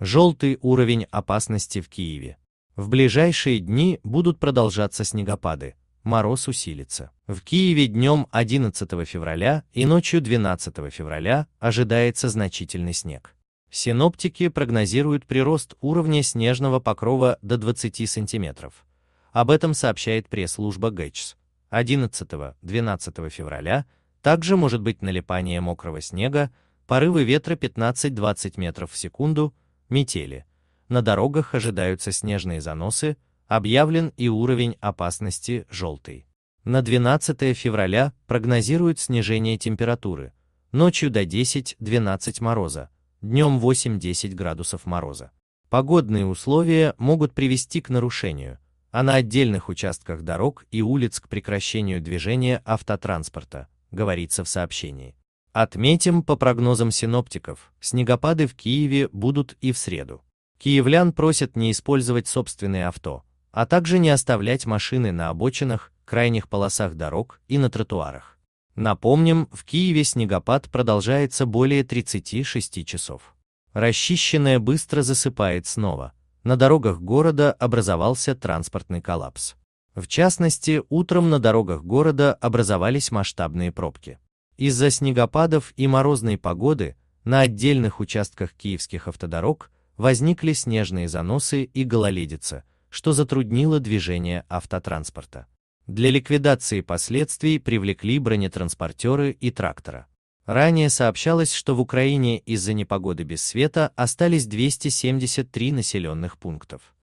Желтый уровень опасности в Киеве. В ближайшие дни будут продолжаться снегопады, мороз усилится. В Киеве днем 11 февраля и ночью 12 февраля ожидается значительный снег. Синоптики прогнозируют прирост уровня снежного покрова до 20 сантиметров. Об этом сообщает пресс-служба ГЭЧС. 11-12 февраля также может быть налипание мокрого снега, порывы ветра 15-20 метров в секунду, метели. На дорогах ожидаются снежные заносы, объявлен и уровень опасности желтый. На 12 февраля прогнозируют снижение температуры, ночью до 10-12 мороза, днем 8-10 градусов мороза. Погодные условия могут привести к нарушению, а на отдельных участках дорог и улиц к прекращению движения автотранспорта, говорится в сообщении. Отметим, по прогнозам синоптиков, снегопады в Киеве будут и в среду. Киевлян просят не использовать собственные авто, а также не оставлять машины на обочинах, крайних полосах дорог и на тротуарах. Напомним, в Киеве снегопад продолжается более 36 часов. Расчищенная быстро засыпает снова. На дорогах города образовался транспортный коллапс. В частности, утром на дорогах города образовались масштабные пробки. Из-за снегопадов и морозной погоды на отдельных участках киевских автодорог возникли снежные заносы и гололедица, что затруднило движение автотранспорта. Для ликвидации последствий привлекли бронетранспортеры и трактора. Ранее сообщалось, что в Украине из-за непогоды без света остались 273 населенных пунктов.